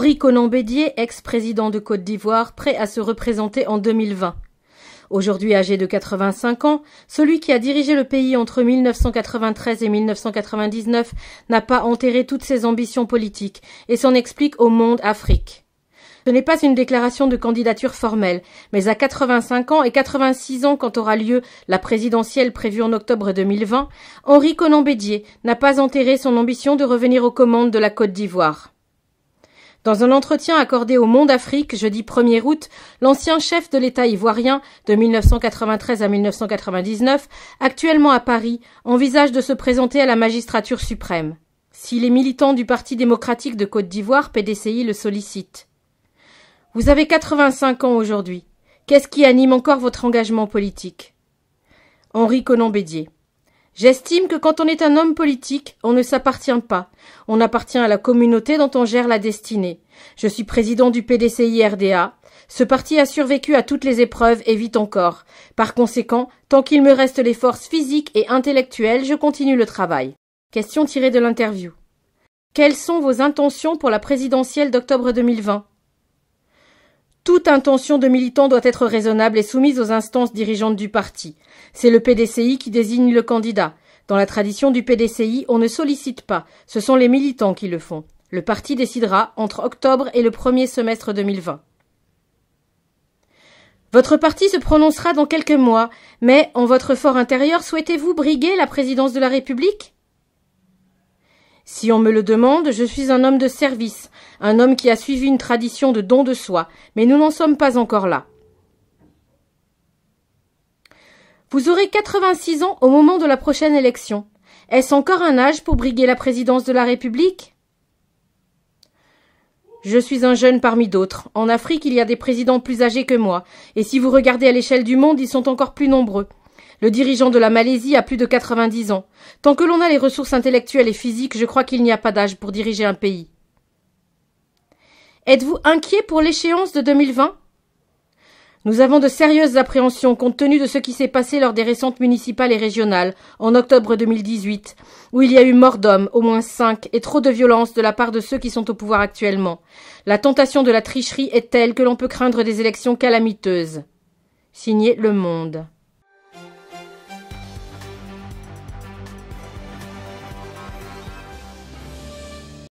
Henri Conan Bédier, ex-président de Côte d'Ivoire, prêt à se représenter en 2020. Aujourd'hui âgé de 85 ans, celui qui a dirigé le pays entre 1993 et 1999 n'a pas enterré toutes ses ambitions politiques et s'en explique au monde Afrique. Ce n'est pas une déclaration de candidature formelle, mais à 85 ans et 86 ans quand aura lieu la présidentielle prévue en octobre 2020, Henri Conan Bédier n'a pas enterré son ambition de revenir aux commandes de la Côte d'Ivoire. Dans un entretien accordé au Monde Afrique jeudi 1er août, l'ancien chef de l'État ivoirien de 1993 à 1999, actuellement à Paris, envisage de se présenter à la magistrature suprême. Si les militants du Parti démocratique de Côte d'Ivoire, PDCI, le sollicitent. Vous avez 85 ans aujourd'hui. Qu'est-ce qui anime encore votre engagement politique Henri conan J'estime que quand on est un homme politique, on ne s'appartient pas. On appartient à la communauté dont on gère la destinée. Je suis président du PDCI RDA. Ce parti a survécu à toutes les épreuves et vit encore. Par conséquent, tant qu'il me reste les forces physiques et intellectuelles, je continue le travail. Question tirée de l'interview. Quelles sont vos intentions pour la présidentielle d'octobre 2020 toute intention de militant doit être raisonnable et soumise aux instances dirigeantes du parti. C'est le PDCI qui désigne le candidat. Dans la tradition du PDCI, on ne sollicite pas, ce sont les militants qui le font. Le parti décidera entre octobre et le premier semestre 2020. Votre parti se prononcera dans quelques mois, mais en votre fort intérieur, souhaitez-vous briguer la présidence de la République si on me le demande, je suis un homme de service, un homme qui a suivi une tradition de don de soi, mais nous n'en sommes pas encore là. Vous aurez 86 ans au moment de la prochaine élection. Est-ce encore un âge pour briguer la présidence de la République Je suis un jeune parmi d'autres. En Afrique, il y a des présidents plus âgés que moi, et si vous regardez à l'échelle du monde, ils sont encore plus nombreux. Le dirigeant de la Malaisie a plus de 90 ans. Tant que l'on a les ressources intellectuelles et physiques, je crois qu'il n'y a pas d'âge pour diriger un pays. Êtes-vous inquiet pour l'échéance de 2020 Nous avons de sérieuses appréhensions compte tenu de ce qui s'est passé lors des récentes municipales et régionales en octobre 2018, où il y a eu mort d'hommes, au moins cinq, et trop de violence de la part de ceux qui sont au pouvoir actuellement. La tentation de la tricherie est telle que l'on peut craindre des élections calamiteuses. Signé Le Monde.